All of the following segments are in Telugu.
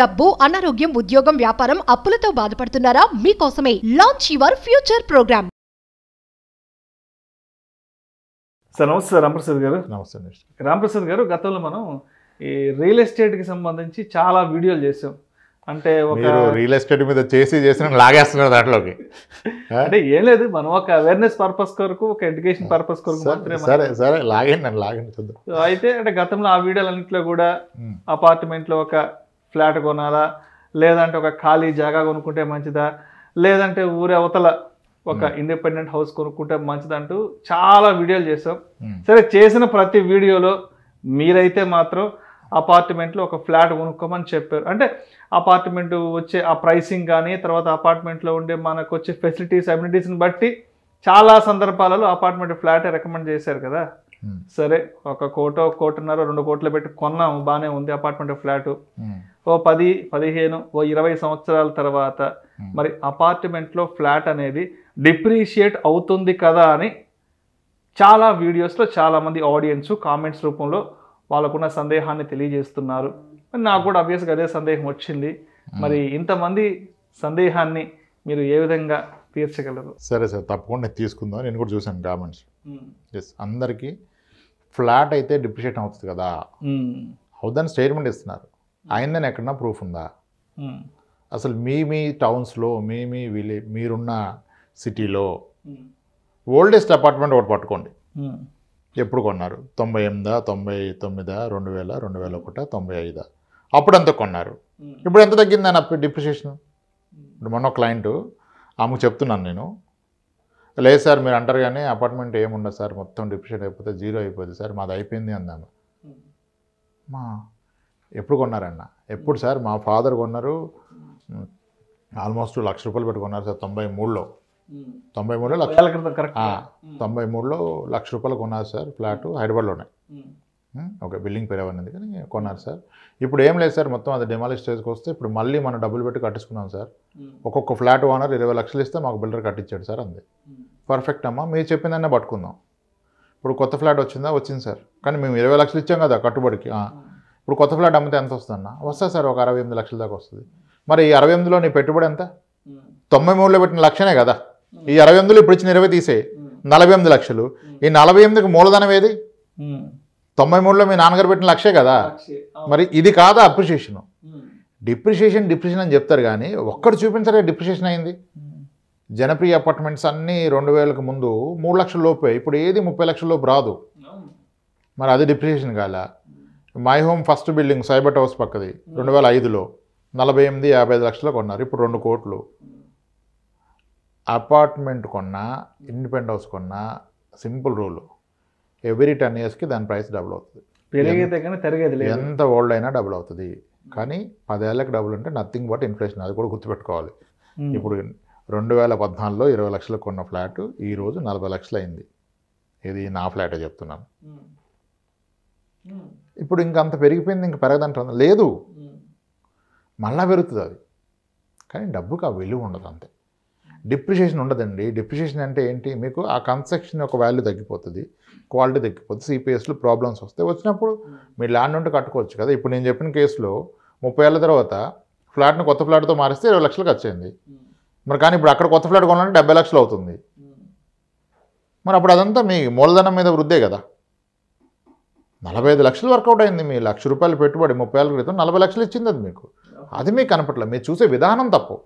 డబ్బు అనారోగ్యం ఉద్యోగం వ్యాపారం అప్పులతో బాధపడుతున్నారా మీకోసమే launch your future program sir నమస్తే రామప్రసాద్ గారు నమస్తే రామప్రసాద్ గారు గతంలో మనం ఈ రియల్ ఎస్టేట్ కి సంబంధించి చాలా వీడియోలు చేసాం అంటే ఒక రియల్ ఎస్టేట్ మీద చేసి చేసిన లాగేస్తున్నారు దాంట్లోకి అంటే ఏం లేదు మనం ఒక అవేర్నెస్ పర్పస్ కొరకు ఒక ఎడ్యుకేషన్ పర్పస్ కొరకు సరే సరే లాగండి లాగండి అయితే అంటే గతంలో ఆ వీడియోలన్నింటిలో కూడా అపార్ట్మెంట్లో ఒక ఫ్లాట్ కొనాలా లేదంటే ఒక ఖాళీ జాగా కొనుక్కుంటే మంచిదా లేదంటే ఊరి అవతల ఒక ఇండిపెండెంట్ హౌస్ కొనుక్కుంటే మంచిదంటూ చాలా వీడియోలు చేసాం సరే చేసిన ప్రతి వీడియోలో మీరైతే మాత్రం అపార్ట్మెంట్లో ఒక ఫ్లాట్ కొనుక్కోమని చెప్పారు అంటే అపార్ట్మెంట్ వచ్చే ఆ ప్రైసింగ్ కానీ తర్వాత అపార్ట్మెంట్లో ఉండే మనకు వచ్చే ఫెసిలిటీస్ అమ్యూనిటీస్ని బట్టి చాలా సందర్భాలలో అపార్ట్మెంట్ ఫ్లాటే రికమెండ్ చేశారు కదా Hmm. సరే ఒక కోటో కోటిన్నర రెండు కోట్లు పెట్టి కొన్నాం బాగానే ఉంది అపార్ట్మెంట్ ఫ్లాట్ hmm. ఓ పది పదిహేను ఓ ఇరవై సంవత్సరాల తర్వాత hmm. మరి అపార్ట్మెంట్లో ఫ్లాట్ అనేది డిప్రిషియేట్ అవుతుంది కదా అని చాలా వీడియోస్లో చాలామంది ఆడియన్స్ కామెంట్స్ రూపంలో వాళ్ళకున్న సందేహాన్ని తెలియజేస్తున్నారు నాకు కూడా అబ్వియస్గా అదే సందేహం వచ్చింది మరి ఇంతమంది సందేహాన్ని మీరు ఏ విధంగా తీర్చగలరు సరే సార్ తప్పకుండా తీసుకుందాం నేను కూడా చూసాను గార్మెంట్స్ ఎస్ అందరికీ ఫ్లాట్ అయితే డిప్రిషియేట్ అవుతుంది కదా అవుదని స్టేట్మెంట్ ఇస్తున్నారు అయిందని ఎక్కడన్నా ప్రూఫ్ ఉందా అసలు మీ మీ టౌన్స్లో మీ మీ విలే మీరున్న సిటీలో ఓల్డెస్ట్ అపార్ట్మెంట్ ఒకటి పట్టుకోండి ఎప్పుడు కొన్నారు తొంభై ఎనిమిదా తొంభై తొమ్మిదా రెండు వేల రెండు వేల ఒకటా తొంభై ఐదా అప్పుడు ఎంత కొన్నారు ఇప్పుడు ఎంత తగ్గిందని అప్పుడు డిప్రిషియేషన్ ఇప్పుడు మొన్న క్లయింట్ ఆమెకు చెప్తున్నాను నేను లేదు సార్ మీరు అంటారు కానీ అపార్ట్మెంట్ ఏముండదు సార్ మొత్తం డిప్రెషన్ అయిపోతే జీరో అయిపోతుంది సార్ మాది అయిపోయింది అందాము మా ఎప్పుడు కొన్నారన్న ఎప్పుడు సార్ మా ఫాదర్ కొన్నారు ఆల్మోస్ట్ లక్ష రూపాయలు పెట్టుకున్నారు సార్ తొంభై మూడులో తొంభై మూడులో లక్ష తొంభై మూడులో లక్ష రూపాయలు కొన్నారు సార్ ఫ్లాట్ హైదరాబాద్లోనే ఓకే బిల్డింగ్ పెరగన్నది కానీ కొన్నారు సార్ ఇప్పుడు ఏం లేదు సార్ మొత్తం అది డెమాలిష్ స్టేజ్కి వస్తే ఇప్పుడు మళ్ళీ మనం డబ్బులు పెట్టి కట్టించుకున్నాం సార్ ఒక్కొక్క ఫ్లాట్ ఓనర్ ఇరవై లక్షలు ఇస్తే మాకు బిల్డర్ కట్టించాడు సార్ అంది పర్ఫెక్ట్ అమ్మా మీరు చెప్పిందన్నే పట్టుకుందాం ఇప్పుడు కొత్త ఫ్లాట్ వచ్చిందా వచ్చింది సార్ కానీ మేము ఇరవై లక్షలు ఇచ్చాం కదా కట్టుబడికి ఇప్పుడు కొత్త ఫ్లాట్ అమ్మితే ఎంత వస్తుందన్నా వస్తా సార్ ఒక అరవై ఎనిమిది లక్షల దాకా వస్తుంది మరి ఈ అరవై ఎనిమిదిలో నీ పెట్టుబడి ఎంత తొంభై మూడులో పెట్టిన లక్షనే కదా ఈ అరవై ఎనిమిదిలో ఇప్పుడు ఇచ్చిన ఇరవై తీసే నలభై ఎనిమిది లక్షలు ఈ నలభై ఎనిమిదికి మూలధనం ఏది తొంభై మూడులో మీ నాన్నగారు పెట్టిన లక్షే కదా మరి ఇది కాదా అప్రిషియేషన్ డిప్రిషియేషన్ డిప్రిషన్ అని చెప్తారు కానీ ఒక్కడు చూపించరే డిప్రిషియేషన్ అయింది జనప్రియ అపార్ట్మెంట్స్ అన్నీ రెండు వేలకు ముందు మూడు లక్షల లోపే ఇప్పుడు ఏది ముప్పై లక్షల లోపు రాదు మరి అది డిప్రిషియేషన్ కాల My Home first building cyber house పక్కది రెండు వేల ఐదులో నలభై ఎనిమిది యాభై ఐదు లక్షలు కొన్నారు ఇప్పుడు రెండు కోట్లు అపార్ట్మెంట్ కొన్నా ఇండిపెండెంట్ హౌస్ కొన్నా సింపుల్ రూలు ఎవ్రీ టెన్ ఇయర్స్కి దాని ప్రైస్ డబుల్ అవుతుంది పెరిగితే కానీ తరిగేది ఎంత ఓల్డ్ అయినా డబుల్ అవుతుంది కానీ పదేళ్ళకి డబుల్ అంటే నథింగ్ బట్ ఇన్ఫ్లేషన్ అది కూడా గుర్తుపెట్టుకోవాలి ఇప్పుడు రెండు వేల పద్నాలుగులో ఇరవై లక్షలకు కొన్న ఫ్లాట్ ఈరోజు నలభై లక్షలు అయింది ఇది నా ఫ్లాటే చెప్తున్నాను ఇప్పుడు ఇంకంత పెరిగిపోయింది ఇంక పెరగదంట లేదు మళ్ళా పెరుగుతుంది అది కానీ డబ్బుకి ఆ విలువ ఉండదు అంతే డిప్రిషియేషన్ ఉండదండి డిప్రిషియేషన్ అంటే ఏంటి మీకు ఆ కన్స్ట్రక్షన్ యొక్క వాల్యూ తగ్గిపోతుంది క్వాలిటీ తగ్గిపోతుంది సిపిఎస్లో ప్రాబ్లమ్స్ వస్తే వచ్చినప్పుడు మీరు ల్యాండ్ ఉంటే కట్టుకోవచ్చు కదా ఇప్పుడు నేను చెప్పిన కేసులో ముప్పై ఏళ్ళ తర్వాత ఫ్లాట్ని కొత్త ఫ్లాట్తో మారిస్తే ఇరవై లక్షలకు వచ్చేయండి మరి కానీ ఇప్పుడు అక్కడ కొత్త ఫ్లాట్ కొనాలంటే డెబ్బై లక్షలు అవుతుంది మరి అప్పుడు అదంతా మీ మూలధనం మీద వృద్ధే కదా నలభై ఐదు లక్షలు వర్కౌట్ అయింది మీ లక్ష రూపాయలు పెట్టుబడి ముప్పై ఏళ్ళ క్రితం నలభై లక్షలు ఇచ్చింది అది మీకు అది మీకు కనపట్లేదు మీరు చూసే విధానం తప్పు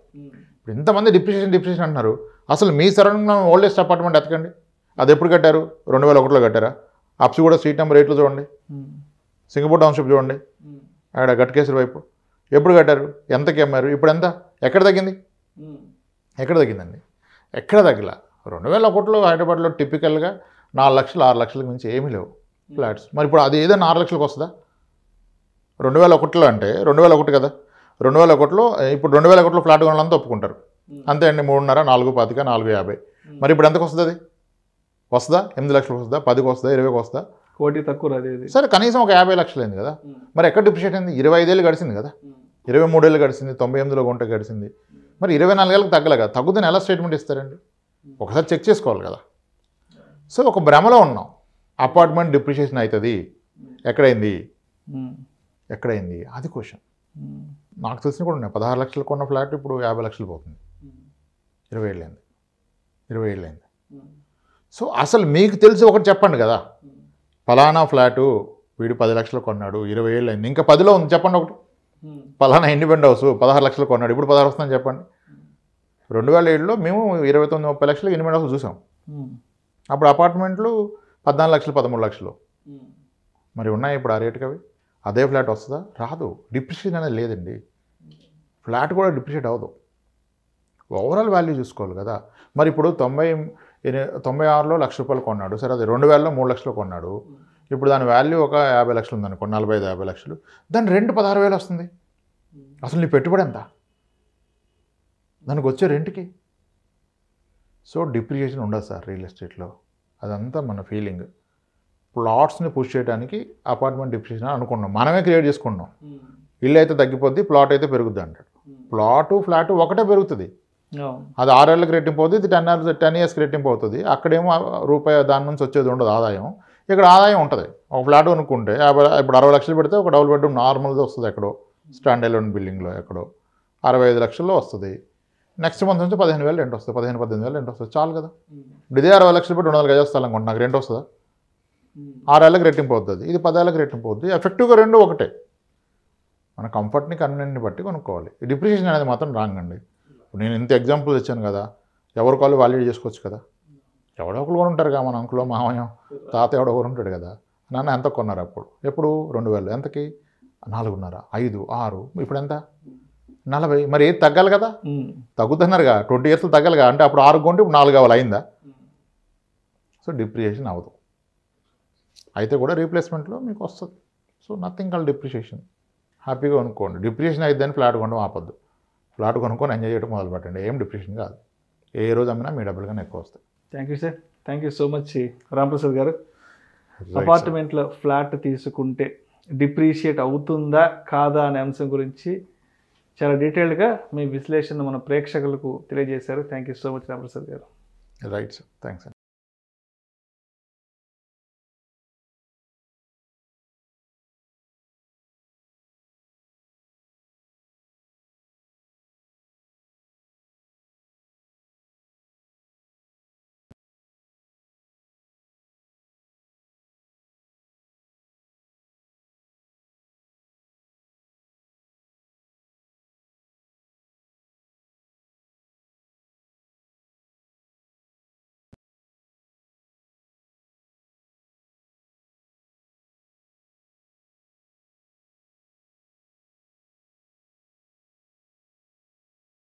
ఇప్పుడు ఇంతమంది డిప్రెషన్ డిప్రెషన్ అంటున్నారు అసలు మీ సరౌండింగ్లో ఓల్డెస్ట్ అపార్ట్మెంట్ ఎతకండి అది ఎప్పుడు కట్టారు రెండు వేల ఒకటిలో కట్టారా అప్స్ కూడా సీట్ నెంబర్ ఎయిట్లో చూడండి సింగపూర్ టౌన్షిప్ చూడండి అక్కడ గట్కేశ్వర వైపు ఎప్పుడు కట్టారు ఎంతకి అమ్మారు ఇప్పుడు ఎంత ఎక్కడ తగ్గింది ఎక్కడ తగ్గిందండి ఎక్కడ తగ్గల రెండు వేల ఒకటిలో హైదరాబాద్లో టిపికల్గా నాలుగు లక్షలు ఆరు లక్షలకు మించి ఏమీ లేవు ఫ్లాట్స్ మరి ఇప్పుడు అది ఏదైనా ఆరు లక్షలకు వస్తుందా రెండు వేల ఒకటిలో అంటే రెండు వేల ఒకటి కదా రెండు వేల ఒకటిలో ఇప్పుడు రెండు వేల ఒకటిలో ఫ్లాట్ కొనాలంతా ఒప్పుకుంటారు అంతే అండి మూడున్నర నాలుగు పాతిక నాలుగు యాభై మరి ఇప్పుడు ఎంతకు వస్తుంది అది వస్తుందా ఎనిమిది లక్షలు వస్తుందా పదికి వస్తుందా ఇరవైకి వస్తుందా కోటి తక్కువ రాదు సరే కనీసం ఒక యాభై లక్షలైంది కదా మరి ఎక్కడ డిప్రిషియేట్ అయింది ఇరవై ఐదేళ్ళు గడిచింది కదా ఇరవై మూడేళ్ళు గడిచింది తొంభై ఎనిమిదిలో కొంటే గడిచింది మరి ఇరవై నాలుగేళ్ళకి తగ్గలే కదా తగ్గుదని ఎలా స్టేట్మెంట్ ఇస్తారండి ఒకసారి చెక్ చేసుకోవాలి కదా సో ఒక భ్రమలో ఉన్నాం అపార్ట్మెంట్ డిప్రిషియేషన్ అవుతుంది ఎక్కడైంది ఎక్కడైంది అది క్వశ్చన్ నాకు తెలిసిన కూడా ఉన్నాయి పదహారు లక్షలు కొన్న ఫ్లాట్ ఇప్పుడు యాభై లక్షలు పోతుంది ఇరవై ఏళ్ళైంది ఇరవై ఏళ్ళైంది సో అసలు మీకు తెలిసి ఒకటి చెప్పండి కదా ఫలానా ఫ్లాటు వీడు పది లక్షలు కొన్నాడు ఇరవై ఏళ్ళు అయింది ఇంకా పదిలో ఉంది చెప్పండి ఒకటి పలానా ఇండిపెండ్ హౌస్ పదహారు లక్షలు కొన్నాడు ఇప్పుడు పదహారు వస్తుందని చెప్పండి రెండు వేల ఏడులో మేము ఇరవై తొమ్మిది ముప్పై లక్షలు ఇండిపెండ్ హౌస్ చూసాం అప్పుడు అపార్ట్మెంట్లు పద్నాలుగు లక్షలు పదమూడు లక్షలు మరి ఉన్నాయి ఇప్పుడు ఆ రేటుకి అవి అదే ఫ్లాట్ వస్తుందా రాదు డిప్రిషియేషన్ అనేది లేదండి ఫ్లాట్ కూడా డిప్రిషియేట్ అవ్వదు ఓవరాల్ వాల్యూ చూసుకోవాలి కదా మరి ఇప్పుడు తొంభై తొంభై ఆరులో లక్ష రూపాయలు కొన్నాడు సరే అది రెండు వేలలో మూడు లక్షలు కొన్నాడు ఇప్పుడు దాని వాల్యూ ఒక యాభై లక్షలు ఉందనుకోండి నలభై ఐదు యాభై లక్షలు దాని రెండు పదహారు వేలు వస్తుంది అసలు నీ పెట్టుబడి ఎంత దానికి వచ్చే రెంట్కి సో డిప్రిషియేషన్ ఉండదు సార్ రియల్ ఎస్టేట్లో అదంతా మన ఫీలింగ్ ప్లాట్స్ని పుష్ చేయడానికి అపార్ట్మెంట్ డిప్రెషన్ అనుకున్నాం మనమే క్రియేట్ చేసుకున్నాం hmm. ఇల్లు అయితే తగ్గిపోద్ది ప్లాట్ అయితే పెరుగుద్ది అంటాడు hmm. ప్లాట్ ఫ్లాట్ ఒకటే పెరుగుతుంది అది ఆరేళ్ళకి రెట్టింపు అవుతుంది ఇది టెన్ ఇయర్స్ టెన్ ఇయర్స్కి రెట్టింపు అవుతుంది అక్కడేమో రూపాయి దాని నుంచి వచ్చేది ఉండదు ఆదాయం ఇక్కడ ఆదాయం ఉంటుంది ఒక ఫ్లాట్ కొనుక్కుంటే యాభై ఇప్పుడు అరవై లక్షలు పెడితే ఒక డబుల్ బెడ్రూమ్ నార్మల్గా వస్తుంది ఎక్కడో hmm. స్టాండర్డ్ లోన్ బిల్డింగ్లో ఎక్కడో అరవై ఐదు లక్షల్లో వస్తుంది నెక్స్ట్ మంత్ నుంచి పదిహేను వేలు రెంట్ వస్తుంది పదిహేను పద్దెనిమిది వేలు రెంట్ వస్తుంది చాలు కదా ఇప్పుడు ఇదే అరవై లక్షలు పెట్టి రెండు వందల గజాల స్థలం నాకు రెంట్ వస్తుందా Hmm. ఆరేళ్ళకి రెట్టింపు అవుతుంది ఇది పదేళ్ళకి రెట్టింపు అవుతుంది ఎఫెక్టివ్గా రెండు ఒకటే మన కంఫర్ట్ని కన్వీనియన్ని బట్టి కొనుక్కోవాలి డిప్రిషియేషన్ అనేది మాత్రం రాంగ్ అండి నేను ఇంత ఎగ్జాంపుల్ ఇచ్చాను కదా ఎవరి కాళ్ళు వాలిడేట్ చేసుకోవచ్చు కదా ఎవడో ఒకరు కూడా ఉంటారు కదా మన అంకులో మామయ్య తాత ఎవడో ఒకరు ఉంటాడు కదా నాన్న ఎంత కొన్నారు అప్పుడు ఎప్పుడు రెండు వేలు ఎంతకి నాలుగున్నర ఐదు ఆరు ఇప్పుడు ఎంత నలభై మరి ఏది తగ్గాలి కదా hmm. తగ్గుతున్నారుగా ట్వంటీ ఇయర్స్లో తగ్గాలిగా అంటే అప్పుడు ఆరు కొంటే ఇప్పుడు నాలుగు అవ్వాలి అయిందా hmm. సో డిప్రియేషన్ అవ్వదు అయితే కూడా రీప్లేస్మెంట్లో మీకు వస్తుంది సో నథింగ్ కాల్ డిప్రిషియేషన్ హ్యాపీగా అనుకోండి డిప్రిషియేషన్ అయిద్దని ఫ్లాట్ కొనడం ఆపద్దు ఫ్లాట్ కొనుక్కొని ఎంజాయ్ చేయడం మొదలు పెట్టండి ఏం డిప్రెషన్ కాదు ఏ రోజు అమ్మినా మీ డబ్బులుగానే ఎక్కువ వస్తాయి thank you sir thank you so much Ramprasad garu అపార్ట్మెంట్లో ఫ్లాట్ తీసుకుంటే డిప్రిషియేట్ అవుతుందా కాదా అనే అంశం గురించి చాలా డీటెయిల్డ్గా మీ విశ్లేషణ మన ప్రేక్షకులకు తెలియజేశారు thank you so much Ramprasad garu right sir thanks